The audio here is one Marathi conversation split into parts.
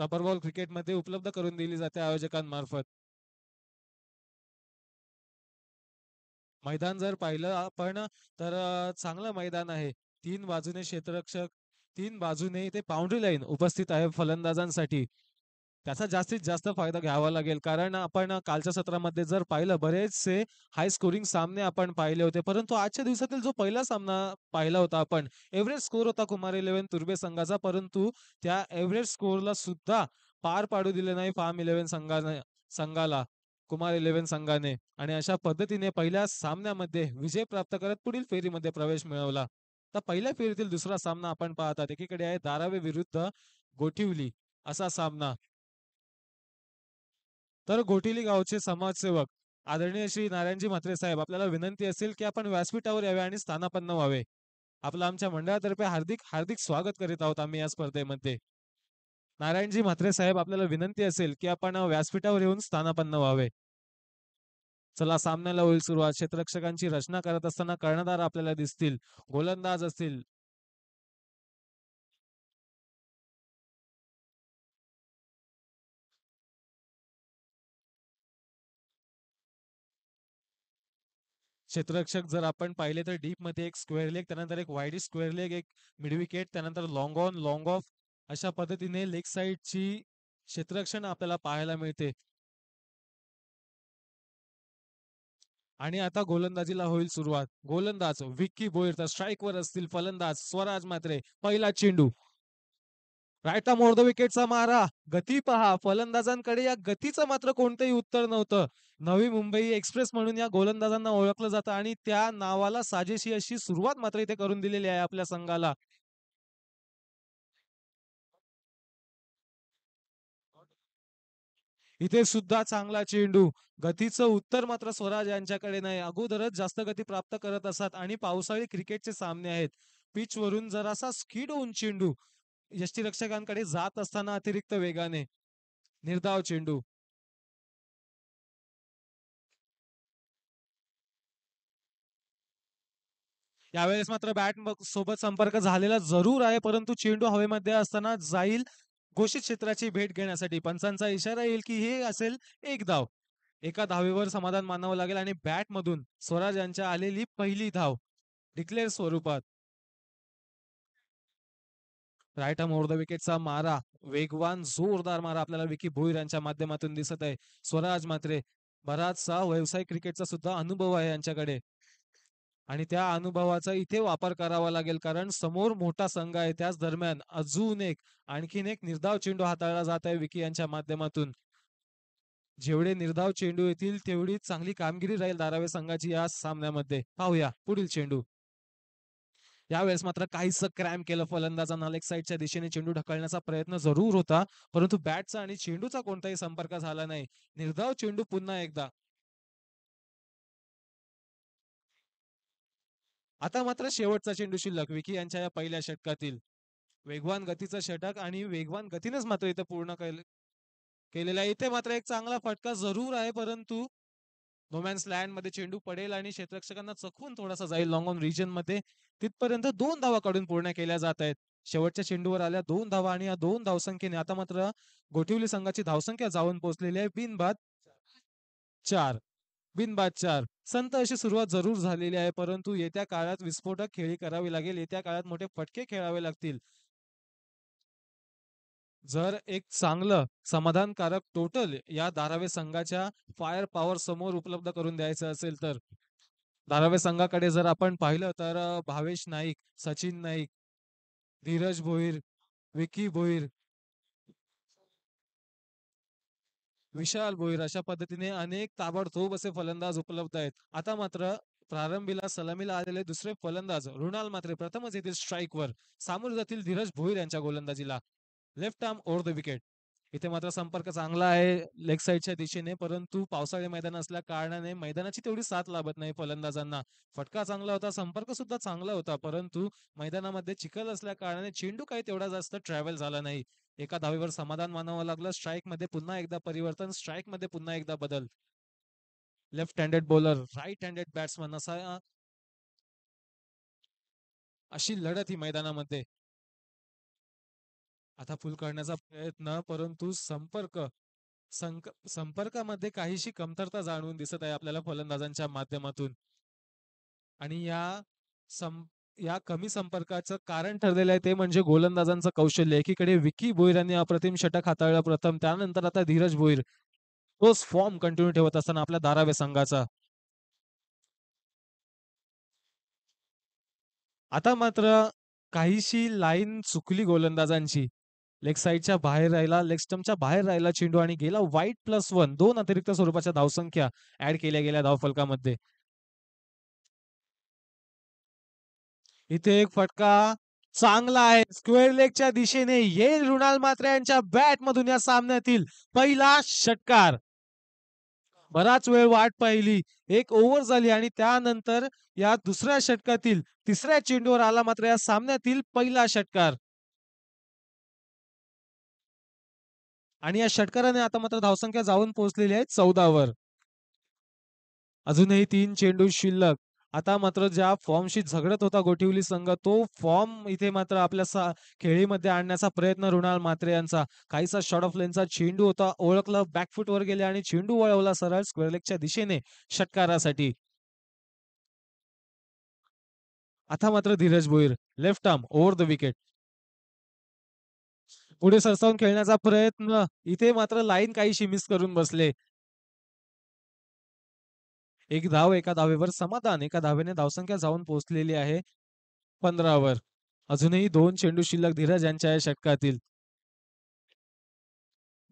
रबर बॉल क्रिकेट मध्ये उपलब्ध करून दिली जाते आयोजकांमार्फत मैदान जर पाहिलं आपण तर चांगलं मैदान आहे तीन बाजूने क्षेत्ररक्षक तीन बाजूने इथे बाउंड्री लाईन उपस्थित आहे फलंदाजांसाठी त्याचा जास्तीत जास्त फायदा घ्यावा लागेल कारण आपण कालच्या सत्रामध्ये जर पाहिलं बरेचसे हाय स्कोरिंग सामने आपण पाहिले होते परंतु आजच्या दिवसातील जो पहिला सामना पाहिला होता आपण एव्हरेज स्कोर होता कुमार इलेव्हन तुर्बे संघाचा परंतु त्या एव्हरेज स्कोरला सुद्धा पार पाडू दिले नाही फार्म इलेव्हन संघाने संघाला कुमार इलेव्हन संघाने आणि अशा पद्धतीने पहिल्या सामन्यामध्ये विजय प्राप्त करत पुढील फेरीमध्ये प्रवेश मिळवला तर पहिल्या फेरीतील दुसरा सामना आपण पाहतात एकीकडे आहे दारावे विरुद्ध गोठिवली असा सामना तर घोटिली गावचे समाजसेवक आदरणीय श्री नारायणजी म्हात्रे साहेब आपल्याला विनंती असेल की आपण व्यासपीठावर यावे आणि स्थानापन्न व्हावे आपलं आमच्या मंडळातर्फे हार्दिक हार्दिक स्वागत करीत आहोत आम्ही या स्पर्धेमध्ये नारायणजी म्हात्रे साहेब आपल्याला विनंती असेल की आपण व्यासपीठावर येऊन स्थानापन्न व्हावे चला सामन्याला होईल सुरुवात क्षेत्ररक्षकांची रचना करत असताना कर्णधार आपल्याला दिसतील गोलंदाज असतील क्षेत्ररक्षक जर आपण पाहिले तर डीप मध्ये एक स्क्वेअर लेग त्यानंतर एक वाईड स्क्वेअर लेग एक मिडविकेट त्यानंतर लॉंग ऑन लॉंग ऑफ अशा पद्धतीने लेग ची क्षेत्ररक्षण आपल्याला पाहायला मिळते आणि आता गोलंदाजीला होईल सुरुवात गोलंदाज विक्की स्ट्राईक वर असतील फलंदाज स्वराज मात्रे पहिला चेंडू रायटा मोर द विकेटचा मारा गती पहा फलंदाजांकडे या गतीचं मात्र कोणतंही उत्तर नव्हतं नवी मुंबई एक्सप्रेस म्हणून या गोलंदाजांना ओळखलं जातं आणि त्या नावाला साजेशी अशी सुरुवात मात्र इथे करून दिलेली आहे आपल्या संघाला इथे सुद्धा चांगला चेंडू गतीचं उत्तर मात्र स्वराज यांच्याकडे नाही अगोदरच जास्त गती प्राप्त करत असतात आणि पावसाळी क्रिकेटचे सामने आहेत पिच वरून जरासा स्किड होऊन चेंडू यष्टीरक्षकांकडे जात असताना अतिरिक्त वेगाने निर्धाव चेंडू यावेळेस मात्र बॅट सोबत संपर्क झालेला जरूर आहे परंतु चेंडू हवेमध्ये असताना जाईल घोषित क्षेत्राची भेट घेण्यासाठी पंचांचा इशारा येईल की हे असेल एक धाव एका धावेवर समाधान मानावं लागेल आणि बॅट मधून स्वराज यांच्या आलेली पहिली धाव डिक्लेअर स्वरूपात राईट आर्म द विकेटचा मारा वेगवान जोरदार मारा आपल्याला विकी भोईर यांच्या माध्यमातून दिसत आहे स्वराज मात्रे बराचसा व्यावसायिक क्रिकेटचा सुद्धा अनुभव आहे यांच्याकडे आणि त्या अनुभवाचा इथे वापर करावा लागेल कारण समोर मोठा संघ आहे त्याच दरम्यान अजून एक आणखीन एक निर्धाव चेंडू हाताळला जात आहे विकी यांच्या माध्यमातून जेवढे निर्धाव चेंडू येतील तेवढी चांगली कामगिरी राहील धारावे संघाची या सामन्यामध्ये पाहूया पुढील चेंडू यावेळेस मात्र काहीच क्रॅम केलं फलंदाजांना लेग साईडच्या दिशेने चेंडू ढकलण्याचा प्रयत्न जरूर होता परंतु बॅटचा आणि चेंडूचा कोणताही संपर्क झाला नाही निर्धाव चेंडू पुन्हा एकदा आता मात्र शेवटचा चेंडू शिल्लक विकी यांच्या या पहिल्या षटकातील वेगवान गतीचा षटक आणि वेगवान गतीनेच मात्र इथे पूर्ण केलेला इथे मात्र एक चांगला फटका जरूर आहे परंतु नोमॅन्स लँड मध्ये चेंडू पडेल आणि क्षेत्ररक्षकांना चकवून थोडासा जाईल लॉंग ऑन रिजन मध्ये तिथपर्यंत दोन धावा काढून पूर्ण केल्या जात आहेत शेवटच्या चेंडूवर आल्या दोन धावा आणि या दोन धावसंख्येने आता मात्र गोठिवली संघाची धावसंख्या जाऊन पोहोचलेली आहे बिनबाद चार बिनबाद चार संत अशी सुरुवात जरूर झालेली आहे परंतु येत्या काळात विस्फोटक खेळी करावी लागेल येत्या काळात मोठे फटके खेळावे लागतील जर एक चांगलं समाधानकारक टोटल या धारावे संघाच्या फायर पॉवर समोर उपलब्ध करून द्यायचं असेल तर धारावे संघाकडे जर आपण पाहिलं तर भावेश नाईक सचिन नाईक धीरज भोईर विकी भोईर विशाल भोईर अशा पद्धतीने अनेक ताबडतोब असे फलंदाज उपलब्ध आहेत आता मात्र प्रारंभीला सलामीला आलेले दुसरे फलंदाज रुणाल मात्रे प्रथमच येथील वर सामोरे जातील धीरज भोईर यांच्या गोलंदाजीला left arm over the wicket इथे मात्र संपर्क चांगला आहे लेग साईडच्या दिशेने परंतु पावसाळी मैदान असल्या कारणाने मैदानाची तेवढी साथ लाभत नाही फलंदाजांना फटका चांगला होता संपर्क सुद्धा चांगला होता परंतु मैदानामध्ये चिखल असल्या कारणाने चेंडू काही तेवढा जास्त ट्रॅव्हल झाला नाही एका दहावीवर समाधान मानावं लागलं स्ट्राईक मध्ये पुन्हा एकदा परिवर्तन स्ट्राईक मध्ये पुन्हा एकदा बदल left handed bowler right handed batsman असा अशी लढत ही मैदानामध्ये आता फुल करण्याचा प्रयत्न परंतु संपर्क संपर्कामध्ये काहीशी कमतरता जाणून दिसत आहे आपल्याला फलंदाजांच्या माध्यमातून आणि या सं या कमी संपर्काचं कारण ठरलेलं आहे ते म्हणजे गोलंदाजांचं कौशल्य एकीकडे विकी भोईर यांनी अप्रतिम षटक हाताळलं प्रथम त्यानंतर आता धीरज भोईर तोच फॉर्म कंटिन्यू ठेवत असताना आपल्या धारावे संघाचा आता मात्र काहीशी लाईन चुकली गोलंदाजांची लेग साईडच्या बाहेर राहिला लेग स्टम्पच्या बाहेर राहिला चेंडू आणि गेला वाईट प्लस वन दोन अतिरिक्त स्वरूपाच्या धावसंख्या ऍड केल्या गेल्या धावफलकामध्ये इथे एक फटका चांगला आहे स्क्वेअर लेगच्या दिशेने येईल रुणाल मात्रे यांच्या बॅट मधून या सामन्यातील पहिला षटकार बराच वेळ वाट पाहिली एक ओव्हर झाली आणि त्यानंतर या दुसऱ्या षटकातील तिसऱ्या चेंडूवर आला मात्र या सामन्यातील पहिला षटकार आणि या षटकाराने आता मात्र धावसंख्या जाऊन पोहोचलेली आहे चौदावर अजूनही तीन चेंडू शिल्लक आता मात्र ज्या फॉर्मशी झगडत होता गोठिवली संघ तो फॉर्म इथे मात्र आपल्या खेळीमध्ये आणण्याचा प्रयत्न रुणाल मात्रे यांचा काहीसा शॉर्ट ऑफ लेनचा चेंडू होता ओळखला बॅकफुट वर गेले आणि चेंडू वळवला सरळ स्क्वेअर लेगच्या दिशेने षटकारासाठी आता मात्र Dhiraj Bhoir left arm over the wicket पुढे सरसावून खेळण्याचा प्रयत्न इथे मात्र लाईन काहीशी मिस करून बसले एक धाव एका धावेवर समाधान एका धावेने धावसंख्या जाऊन पोहोचलेली आहे पंधरावर अजूनही दोन चेंडू शिल्लक धीरज यांच्या या षटकातील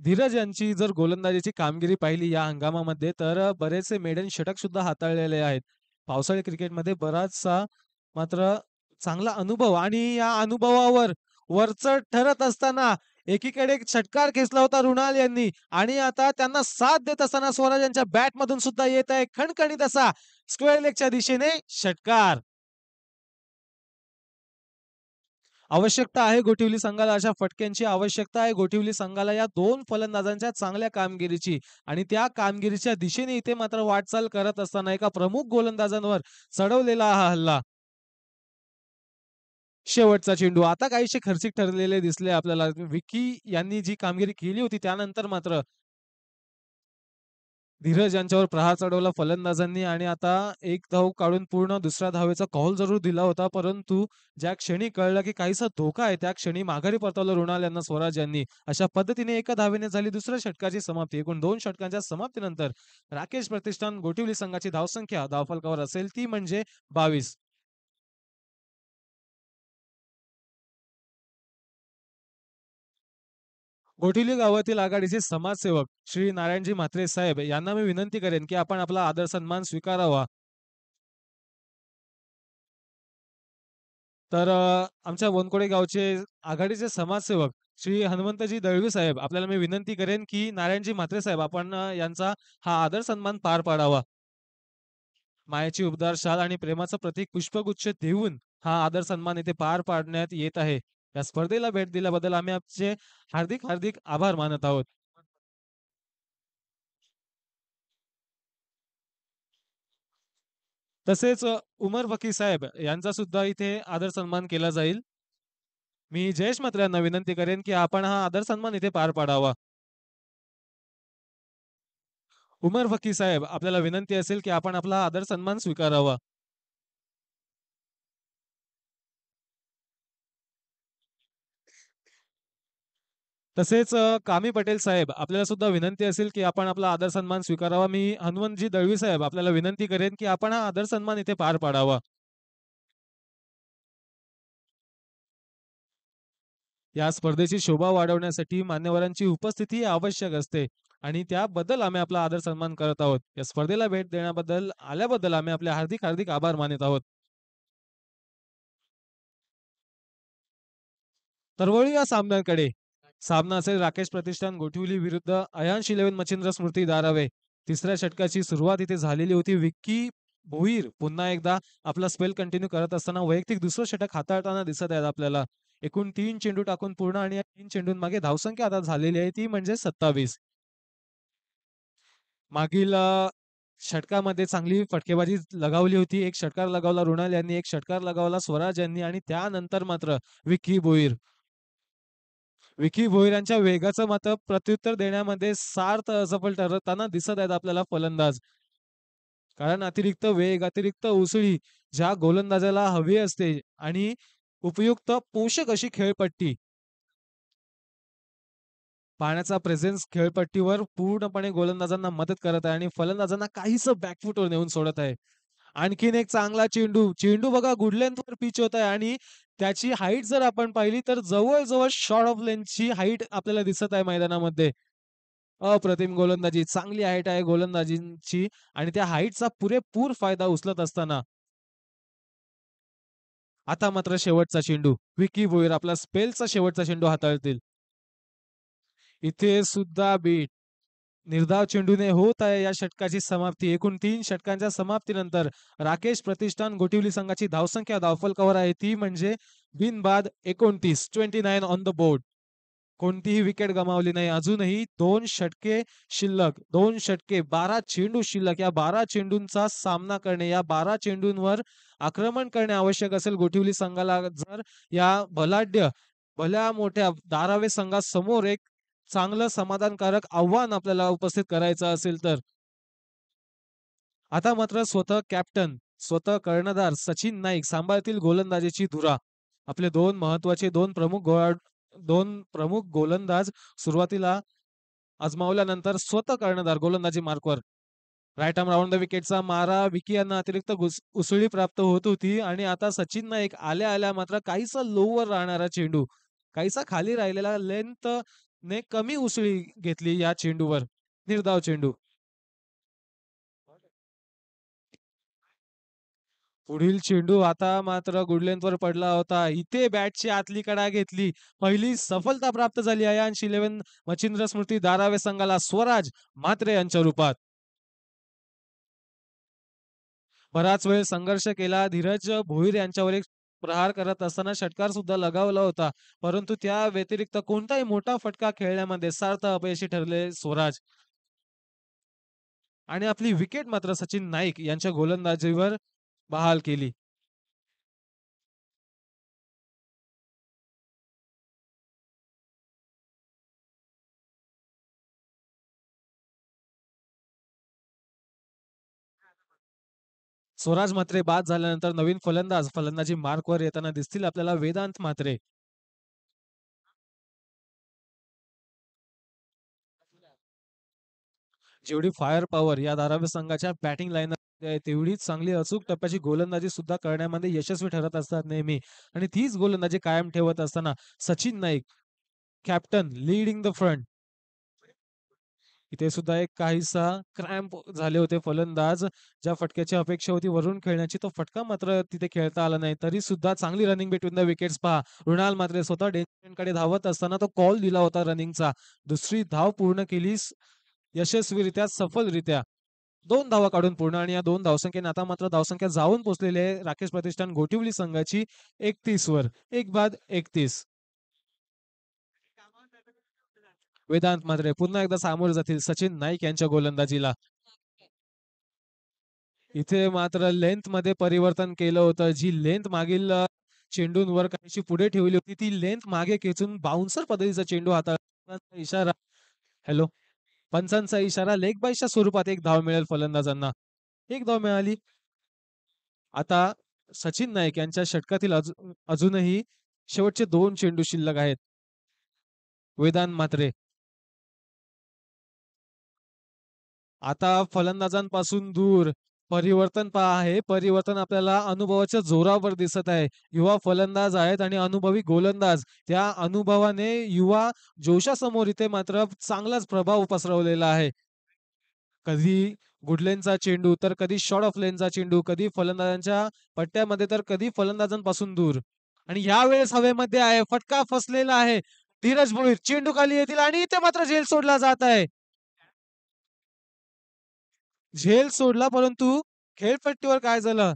धीरज यांची जर गोलंदाजीची कामगिरी पाहिली या हंगामामध्ये तर बरेचसे मेडन षटक सुद्धा हाताळलेले आहेत पावसाळी क्रिकेटमध्ये बराचसा मात्र चांगला अनुभव आणि या अनुभवावर वरचढ ठरत असताना एकीकडे एक षटकार खेचला होता रुणाल यांनी आणि आता त्यांना साथ देत असताना स्वराज यांच्या बॅट मधून सुद्धा येत आहे खणखणीत असा स्क्वेअर लेगच्या दिशेने षटकार आवश्यकता आहे गोटिवली संघाला अशा फटक्यांची आवश्यकता आहे गोटिवली संघाला या दोन फलंदाजांच्या चांगल्या कामगिरीची आणि त्या कामगिरीच्या दिशेने इथे मात्र वाटचाल करत असताना एका प्रमुख गोलंदाजांवर चढवलेला हा हल्ला शेवटचा चेंडू आता काहीसे खर्चिक ठरलेले दिसले आपल्याला विकी यांनी जी कामगिरी केली होती त्यानंतर मात्र धीरज यांच्यावर प्रहार चढवला फलंदाजांनी आणि आता एक धाव काढून पूर्ण दुसऱ्या धावेचा कॉल जरूर दिला होता परंतु ज्या क्षणी कळलं की काहीसा धोका आहे त्या क्षणी माघारी परतवलं रुणाल यांना स्वराज यांनी अशा पद्धतीने एका धावेने झाली दुसऱ्या षटकाची समाप्ती एकूण दोन षटकांच्या समाप्तीनंतर राकेश प्रतिष्ठान गोटिवली संघाची धावसंख्या धावफलकावर असेल ती म्हणजे बावीस गोठिली गावातील आघाडीचे समाजसेवक श्री नारायणजी म्हात्रे साहेब यांना मी विनंती करेन की आपण आपला आदर सन्मान स्वीकारावा तर आमच्या वनकोडे गावचे आघाडीचे समाजसेवक श्री हनुमंतजी दळवी साहेब आपल्याला मी विनंती करेन की नारायणजी म्हात्रे साहेब आपण यांचा हा आदर सन्मान पार पाडावा मायाची उबदार शाल आणि प्रेमाचं प्रतीक पुष्पगुच्छ देऊन हा आदर सन्मान इथे पार पाडण्यात येत आहे या स्पर्धेला भेट दिल्याबद्दल आम्ही आपचे हार्दिक हार्दिक आभार मानत आहोत तसेच उमर वकी साहेब यांचा सुद्धा इथे आदर सन्मान केला जाईल मी जयेश मात्र यांना विनंती करेन की आपण हा आदर सन्मान इथे पार पाडावा उमर फकी साहेब आपल्याला विनंती असेल की आपण आपला आदर सन्मान स्वीकारावा तसेच कामी पटेल साहेब आपल्याला सुद्धा विनंती असेल की आपण आपला आदर सन्मान स्वीकारावा मी हनुमंतजी दळवी साहेब आपल्याला विनंती करेन की आपण हा आदर सन्मान इथे पार पाडावा या स्पर्धेची शोभा वाढवण्यासाठी मान्यवरांची उपस्थिती आवश्यक असते आणि त्याबद्दल आम्ही आपला आदर सन्मान करत आहोत या स्पर्धेला भेट देण्याबद्दल आल्याबद्दल आम्ही आपले हार्दिक हार्दिक आभार मानित आहोत तरवळी या सामन्यांकडे सामना असेल राकेश प्रतिष्ठान गोठिवली विरुद्ध अयांश इलेव्हन मच्छिंद्र स्मृती दारावे तिसऱ्या षटकाची सुरुवात इथे झालेली होती विक्की भोईर पुन्हा एकदा आपला स्पेल कंटिन्यू करत असताना वैयक्तिक दुसरं षटक हाताळताना दिसत आहेत आपल्याला एकूण तीन चेंडू टाकून पूर्ण आणि तीन चेंडूं मागे धावसंख्या आता झालेली आहे ती म्हणजे सत्तावीस मागील षटकामध्ये चांगली फटकेबाजी लगावली होती एक षटकार लगावला रुणाल यांनी एक षटकार लगावला स्वराज यांनी आणि त्यानंतर मात्र विक्की भोईर विकी भोईरांच्या वेगाचं मात्र प्रत्युत्तर देण्यामध्ये सार्थ असफल ठरताना दिसत आहेत आपल्याला फलंदाज कारण अतिरिक्त वेग अतिरिक्त उसळी ज्या गोलंदाजाला हवी असते आणि उपयुक्त पोषक अशी खेळपट्टी पाण्याचा प्रेझेन्स खेळपट्टीवर पूर्णपणे गोलंदाजांना मदत करत आहे आणि फलंदाजांना काहीच बॅकफुटवर नेऊन सोडत आहे आणखीन एक चांगला चेंडू चेंडू बघा गुड लेंथ वर पिच होत आहे आणि त्याची हाईट जर आपण पाहिली तर जवळजवळ शॉर्ट ऑफ लेंथची हाईट आपल्याला दिसत आहे मैदानामध्ये अप्रतिम गोलंदाजी चांगली हाईट आहे गोलंदाजींची आणि त्या हाईटचा पुरेपूर फायदा उचलत असताना आता मात्र शेवटचा चेंडू विकी भोईर आपला स्पेलचा शेवटचा चेंडू हाताळतील इथे सुद्धा बीट निर्धाव चेंडूने होत आहे या षटकाची समाप्ती एकूण तीन षटकांच्या समाप्तीनंतर राकेश प्रतिष्ठान गोटिवली संघाची धावसंख्या धावफलकावर आहे ती म्हणजे बिनबाद एकोणतीस twenty nine on the board कोणतीही विकेट गमावली नाही अजूनही दोन षटके शिल्लक दोन षटके बारा चेंडू शिल्लक या बारा चेंडूंचा सामना करणे या बारा चेंडूंवर आक्रमण करणे आवश्यक असेल गोटिवली संघाला जर या भलाढ्य भल्या मोठ्या दारावे संघासमोर एक चांगलं समाधानकारक आव्हान आपल्याला उपस्थित करायचं असेल तर आता मात्र स्वतः कॅप्टन स्वतः कर्णधार सचिन नाईक सांभाळतील गोलंदाजीची धुरा आपले दोन महत्वाचे दोन प्रमुख दोन प्रमुख गोलंदाज सुरुवातीला आजमावल्यानंतर स्वतः कर्णधार गोलंदाजी मार्कवर राईट आर्म राऊंड द विकेटचा मारा विकी यांना अतिरिक्त उसळी प्राप्त होत होती आणि आता सचिन नाईक आल्या आल्या मात्र काहीसा लोवर राहणारा चेंडू काहीसा खाली राहिलेला लेंथ ने कमी उसळी घेतली या चेंडूवर निर्धाव चेंडू पुढील चेंडू आता मात्र वर पडला होता इथे बॅटची आतली कडा घेतली पहिली सफलता प्राप्त झाली आहे अंश इलेव्हन मच्छिंद्र स्मृती दारावे संघाला स्वराज मात्रे यांच्या रूपात बराच वेळ संघर्ष केला धीरज भोईर यांच्यावर एक प्रहार करत असताना षटकार सुद्धा लगावला होता परंतु त्या व्यतिरिक्त कोणताही मोठा फटका खेळण्यामध्ये सार्थ अपयशी ठरले स्वराज आणि आपली विकेट मात्र सचिन नाईक यांच्या गोलंदाजीवर बहाल केली स्वराज मात्रे बाद झाल्यानंतर नवीन फलंदाज फलंदाजी मार्कवर येताना दिसतील आपल्याला वेदांत मात्रे जेवढी फायर पॉवर या धाराव्य संघाच्या बॅटिंग लाईन तेवढीच चांगली अचूक टप्प्याची गोलंदाजी सुद्धा करण्यामध्ये यशस्वी ठरत असतात नेहमी आणि तीच गोलंदाजी कायम ठेवत असताना Sachin Naik captain leading the front इथे सुद्धा एक काहीसा क्रॅम्प झाले होते फलंदाज ज्या फटक्याची अपेक्षा होती वरून खेळण्याची तो फटका मात्र तिथे खेळता आला नाही तरी सुद्धा चांगली रनिंग बिटवीन द विकेट्स पहा रुणाल मात्र स्वतः डेनकडे धावत असताना तो कॉल दिला होता रनिंगचा दुसरी धाव पूर्ण केली यशस्वीरित्या सफलरित्या दोन धावा काढून पूर्ण आणि या दोन धावसंख्येने आता मात्र धावसंख्या जाऊन पोहोचलेली आहे राकेश प्रतिष्ठान गोटिवली संघाची एकतीस वर एक बाद एकतीस वेदांत मात्रे पुन्हा एकदा सामोरे जातील सचिन नाईक यांच्या गोलंदाजीला इथे मात्र लेंथ मध्ये परिवर्तन केलं होतं जी लेंथ मागील चेंडूंवर काहीशी पुढे ठेवली होती ती लेंथ मागे खेचून बाउन्सर पद्धतीचा चेंडू हाताळा इशारा हॅलो पंचांचा इशारा लेग बाईच्या स्वरूपात एक धाव मिळेल फलंदाजांना एक धाव मिळाली आता सचिन नाईक यांच्या षटकातील अजूनही शेवटचे दोन चेंडू शिल्लक आहेत वेदांत मात्रे आता फलंदाजांपासून दूर परिवर्तन पहा आहे परिवर्तन आपल्याला अनुभवाच्या जोरावर दिसत आहे युवा फलंदाज आहेत आणि अनुभवी गोलंदाज त्या अनुभवाने युवा जोशासमोर इथे मात्र चांगलाच प्रभाव पसरवलेला आहे कधी गुडलेनचा चेंडू तर कधी शॉर्ट ऑफ लेनचा चेंडू कधी फलंदाजांच्या पट्ट्यामध्ये तर कधी फलंदाजांपासून दूर आणि यावेळेस हवेमध्ये आहे फटका फसलेला आहे धीरज भोईर चेंडू खाली येतील आणि इथे मात्र झेल सोडला जात आहे झेल सोडला परंतु खेळपट्टीवर काय झालं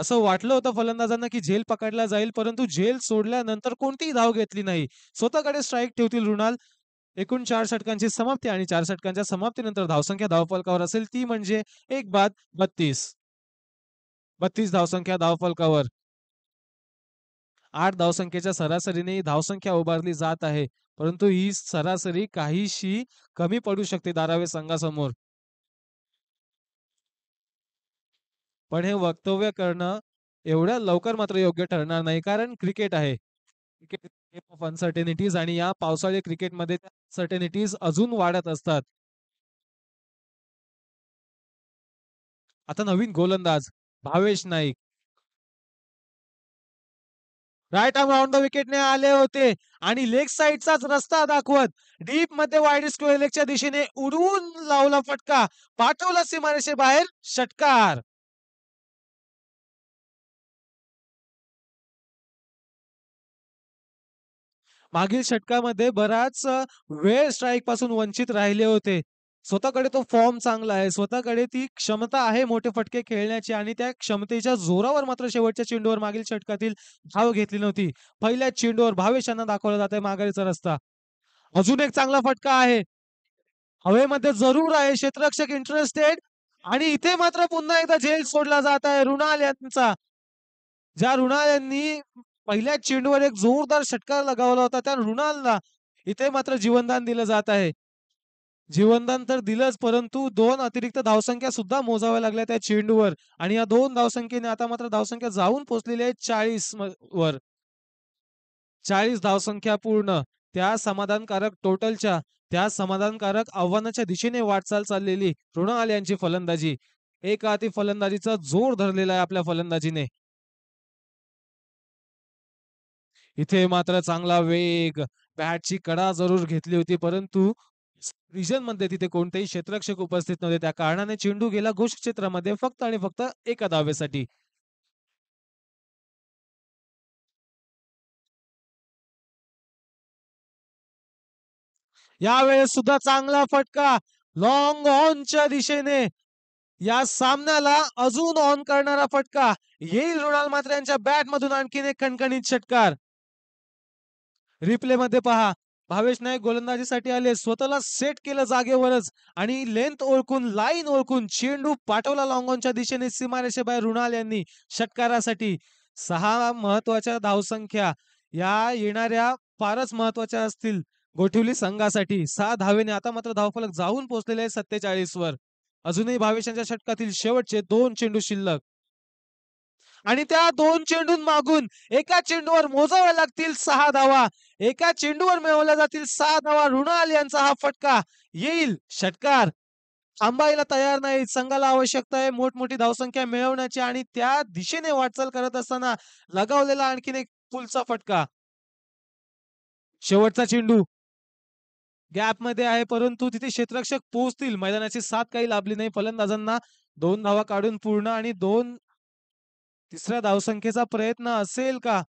असं वाटलं होतं फलंदाजांना की झेल पकडला जाईल परंतु झेल सोडल्यानंतर कोणतीही धाव घेतली नाही स्वतःकडे स्ट्राईक ठेवतील रुणाल एकूण चार षटकांची समाप्ती आणि चार षटकांच्या समाप्तीनंतर धावसंख्या धावफलकावर असेल ती म्हणजे एक बाद बत्तीस बत्तीस धावसंख्या धावफलकावर आठ धावसंख्येच्या सरासरीने धावसंख्या उभारली जात आहे परंतु ही सरासरी काहीशी कमी पडू शकते दारावे संघासमोर पण हे वक्तव्य करणं एवढ्या लवकर मात्र योग्य ठरणार नाही कारण क्रिकेट आहे क्रिकेट ऑफ अनसर्टेनिटीज आणि या पावसाळी क्रिकेटमध्ये सर्टेनिटीज अजून वाढत असतात आता नवीन गोलंदाज Bhavesh Naik right arm round the विकेटने आले होते आणि लेग साईडचाच रस्ता दाखवत डीप मध्ये वाईड स्क्वेअर लेगच्या दिशेने उडवून लावला फटका पाठवला सीमारेषे बाहेर षटकार मागील षटकामध्ये बराच वेळ स्ट्राईक पासून वंचित राहिले होते स्वतःकडे तो फॉर्म चांगला आहे स्वतःकडे ती क्षमता आहे मोठे फटके खेळण्याची आणि त्या क्षमतेच्या जोरावर मात्र शेवटच्या चेंडूवर मागील षटकातील धाव घेतली नव्हती पहिल्या चेंडूवर भावेश यांना दाखवला जात आहे माघारीचा रस्ता अजून एक चांगला फटका आहे हवेमध्ये जरूर आहे क्षेत्ररक्षक इंटरेस्टेड आणि इथे मात्र पुन्हा एकदा झेल सोडला जात आहे रुणाल यांचा ज्या रुणाल यांनी पहिल्या चेंडूवर एक जोरदार षटकार लगावला होता त्या रुणालला इथे मात्र जीवनदान दिलं जात आहे जीवनदान तर दिलंच परंतु दोन अतिरिक्त धावसंख्या सुद्धा मोजाव्या लागल्या त्या चेंडूवर आणि या दोन धावसंख्येने आता मात्र धावसंख्या जाऊन पोहोचलेली आहे चाळीस वर चाळीस धावसंख्या पूर्ण त्या समाधानकारक टोटलच्या त्या समाधानकारक आव्हानाच्या दिशेने वाटचाल चाललेली ऋणाल यांची फलंदाजी एका ती फलंदाजीचा जोर धरलेला आहे आपल्या फलंदाजीने इथे मात्र चांगला वेग बॅटची कडा जरूर घेतली होती परंतु रिजन मध्ये तिथे कोणतेही क्षेत्रक्षक उपस्थित नव्हते त्या कारणाने चेंडू गेला घोष क्षेत्रामध्ये फक्त आणि फक्त एका दाव्यासाठी यावेळेस सुद्धा चांगला फटका लॉंग ऑनच्या दिशेने या सामन्याला अजून ऑन करणारा फटका येईल रोनाल्ड मात्र यांच्या बॅट मधून आणखीन एक खणखणीत षटकार रिप्ले मध्ये पहा भावेश नाईक गोलंदाजीसाठी आले स्वतःला सेट केलं जागेवरच आणि लेंथ ओळखून लाईन ओळखून चेंडू पाठवला लॉंगॉनच्या दिशेने सीमारेषे बाहेर रुणाल यांनी षटकारासाठी सहा महत्वाच्या धावसंख्या या येणाऱ्या फारच महत्वाच्या असतील गोठिवली संघासाठी सहा धावेने आता मात्र धावफलक जाऊन पोहोचलेले आहे सत्तेचाळीस वर अजूनही भावेशांच्या षटकातील शेवटचे दोन चेंडू शिल्लक आणि त्या दोन चेंडून मागून एका चेंडूवर मोजाव्या लागतील सहा धावा एका चेंडूवर मिळवल्या जातील सहा धावा ऋणाल यांचा हा फटका येईल षटकार थांबायला तयार नाही संघाला आवश्यकता आहे मोठमोठी धावसंख्या मिळवण्याची आणि त्या दिशेने वाटचाल करत असताना लगावलेला आणखीन एक पुलचा फटका शेवटचा चेंडू गॅप मध्ये आहे परंतु तिथे क्षेत्रक्षक पोहोचतील मैदानाची साथ काही लाभली नाही फलंदाजांना दोन धावा काढून पूर्ण आणि दोन तिसऱ्या धावसंख्येचा प्रयत्न असेल का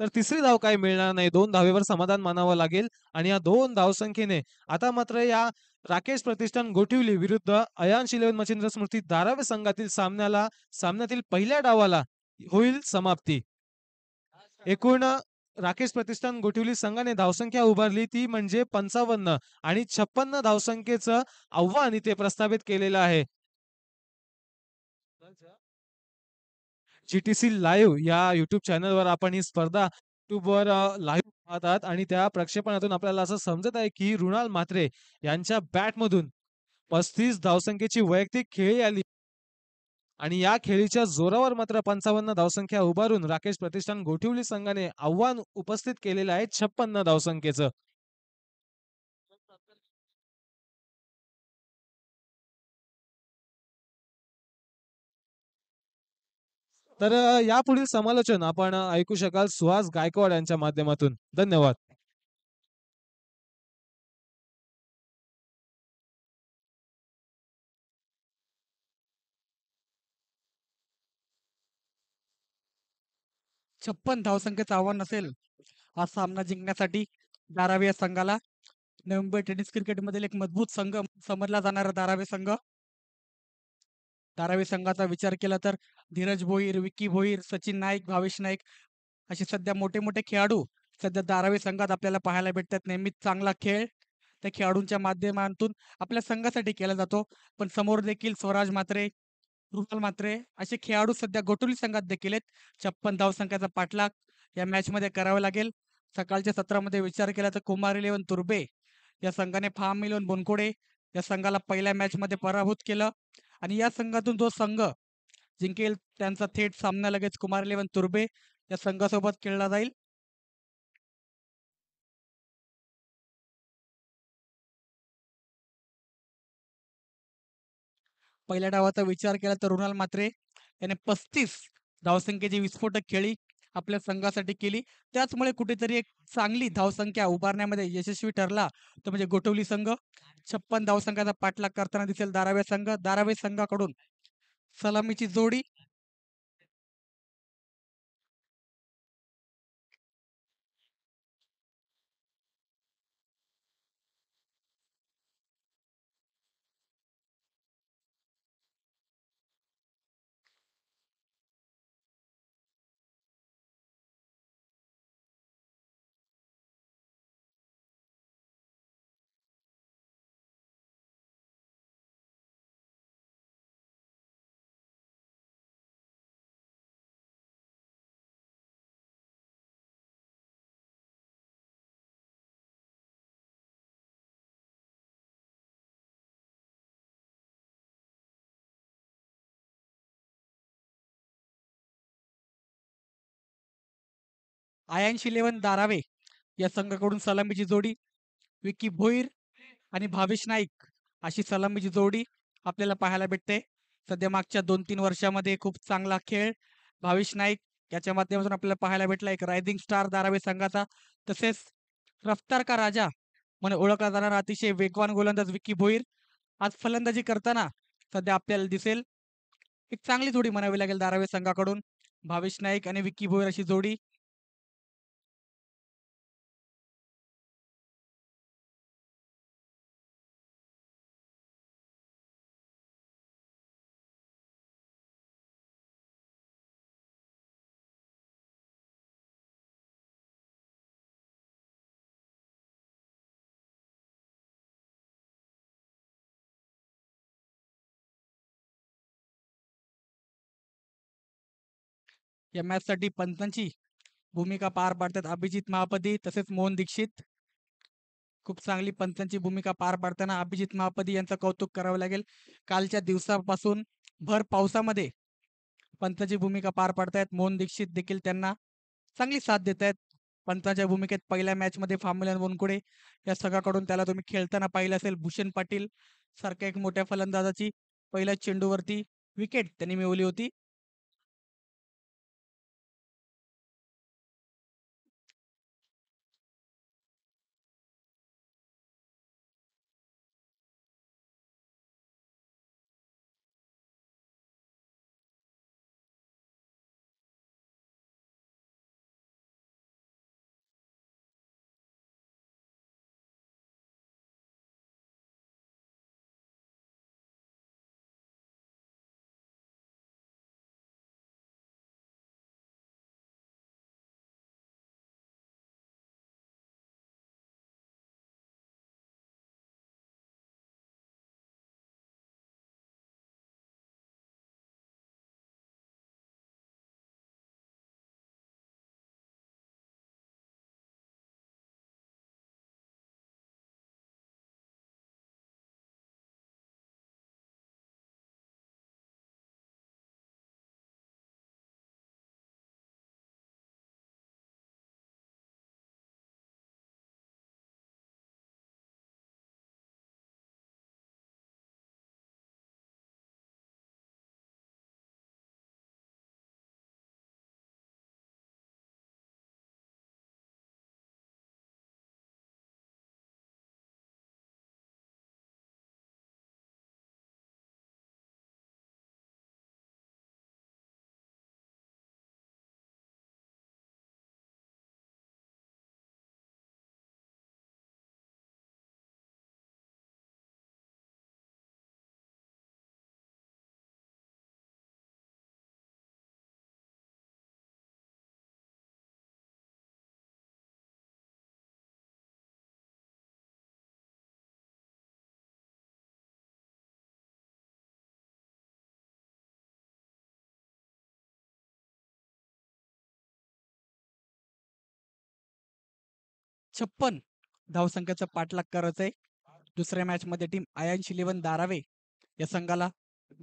तर तिसरी धाव काही मिळणार नाही दोन धावेवर समाधान मानावं लागेल आणि या दोन धावसंख्येने आता मात्र या राकेश प्रतिष्ठान गोठिवली विरुद्ध अयान शिलेवन मचिंद्र स्मृती धाराव्या संघातील सामन्याला सामन्यातील पहिल्या डावाला होईल समाप्ती एकूण राकेश प्रतिष्ठान गोठिवली संघाने धावसंख्या उभारली ती म्हणजे पंचावन्न आणि छप्पन्न धावसंख्येचं आव्हान इथे प्रस्थापित केलेलं आहे जी टी सी लाईव्ह या युट्यूब चॅनलवर आपण ही स्पर्धा युट्यूबवर लाईव्ह पाहतात आणि त्या प्रक्षेपणातून आपल्याला असं समजत आहे की रुणाल मात्रे यांच्या बॅटमधून पस्तीस धावसंख्येची वैयक्तिक खेळी आली आणि या खेळीच्या जोरावर मात्र पंचावन्न धावसंख्या उभारून राकेश प्रतिष्ठान गोठिवली संघाने आव्हान उपस्थित केलेलं आहे छप्पन्न धावसंख्येचं तर या यापुढील समालोचन आपण ऐकू शकाल सुहास गायकवाड यांच्या माध्यमातून धन्यवाद छप्पन धावसंख्येचं आव्हान असेल हा सामना जिंकण्यासाठी धारावी या संघाला नोव्हेंबर टेनिस क्रिकेट क्रिकेटमधील एक मजबूत संघ समजला जाणारा धारावी संघ धारावी संघाचा विचार केला तर धीरज भोईर विक्की भोईर सचिन नाईक भावेश नाईक असे सध्या मोठे मोठे खेळाडू सध्या धारावी संघात आपल्याला पाहायला भेटतात नेहमीच चांगला खेळ त्या खेळाडूंच्या माध्यमातून आपल्या संघासाठी केला जातो पण समोर देखील स्वराज मात्रे रुपाल मात्रे असे खेळाडू सध्या गोटुली संघात देखील आहेत छप्पन धाव संख्याचा पाठलाग या मॅच मध्ये करावा लागेल सकाळच्या सत्रामध्ये विचार केला तर कुमार इलेवन तुर्बे या संघाने फार्म मिळवून बोनकोडे या संघाला पहिल्या मॅच मध्ये पराभूत केलं आणि या संघातून जो संघ जिंकेल त्यांचा थेट सामना लगेच कुमार इलेव्हन तुर्बे या संघासोबत खेळला जाईल पहिल्या डावाचा विचार केला तर रुणाल मात्रे याने पस्तीस धावसंख्येची विस्फोटक खेळी आपल्या संघासाठी केली त्याचमुळे कुठेतरी एक चांगली धावसंख्या उभारण्यामध्ये यशस्वी ठरला तो म्हणजे गोटवली संघ छप्पन धावसंख्याचा पाठलाग करताना दिसेल दारावे संघ दारावे संघाकडून सलामीची जोडी आयांशी इलेवन दारावे या संघाकडून सलामीची जोडी विकी भोईर आणि भावेश नाईक अशी सलामीची जोडी आपल्याला पाहायला भेटते सध्या मागच्या दोन तीन वर्षामध्ये खूप चांगला खेळ भावेश नाईक याच्या माध्यमातून आपल्याला पाहायला भेटला एक रायझिंग स्टार दारावे संघाचा तसेच रफ्तार का राजा म्हणून ओळखला जाणारा अतिशय वेगवान गोलंदाज विकी भोईर आज फलंदाजी करताना सध्या आपल्याला दिसेल एक चांगली जोडी म्हणावी लागेल दारावे संघाकडून भावेश नाईक आणि विक्की भोईर अशी जोडी या मॅचसाठी पंचांची भूमिका पार पाडतात अभिजित महापदी तसेच मोहन दीक्षित खूप चांगली पंचांची भूमिका पार पाडताना अभिजित महापदी यांचं कौतुक करावं लागेल कालच्या दिवसापासून भर पावसामध्ये पंचाची भूमिका पार पाडतायत मोहन दीक्षित देखील त्यांना चांगली साथ देत आहेत पंचाच्या भूमिकेत पहिल्या मॅच मध्ये फामुलन बोनकुडे या सगळ्याकडून त्याला तुम्ही खेळताना पाहिलं असेल भूषण पाटील सारख्या एक मोठ्या फलंदाजाची पहिल्या चेंडूवरती विकेट त्यांनी मिळवली होती छप्पन धावसंख्याचा पाठलाग करत आहे दुसऱ्या मॅच मध्ये टीम आयांश शिलेवन दारावे या संघाला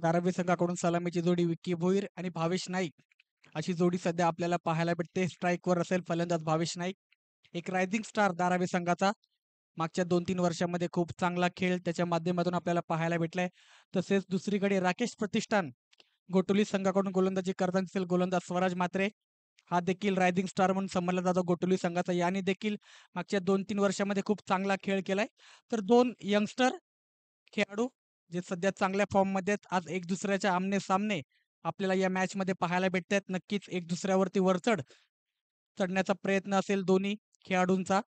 दारावे संघाकडून सलामीची जोडी विक्की भोईर आणि भावेश नाईक अशी जोडी सध्या आपल्याला पाहायला भेटते स्ट्राईकवर असेल फलंदाज भावेश नाईक एक रायझिंग स्टार दारावे संघाचा मागच्या दोन तीन वर्षामध्ये खूप चांगला खेळ त्याच्या माध्यमातून आपल्याला पाहायला भेटलाय तसेच दुसरीकडे राकेश प्रतिष्ठान गोटोली संघाकडून गोलंदाजी करताना दिसेल गोलंदाज स्वराज मात्रे हा देखील रायझिंग स्टार म्हणून समजला जातो गोटोली संघाचा याने देखील मागच्या दोन तीन वर्षामध्ये खूप चांगला खेळ केलाय तर दोन यंगस्टर खेळाडू जे सध्या चांगल्या फॉर्म मध्ये आज एक दुसऱ्याच्या आमने सामने आपल्याला या मॅच मध्ये पाहायला भेटतात नक्कीच एक दुसऱ्यावरती वरचढ चढण्याचा प्रयत्न असेल दोन्ही खेळाडूंचा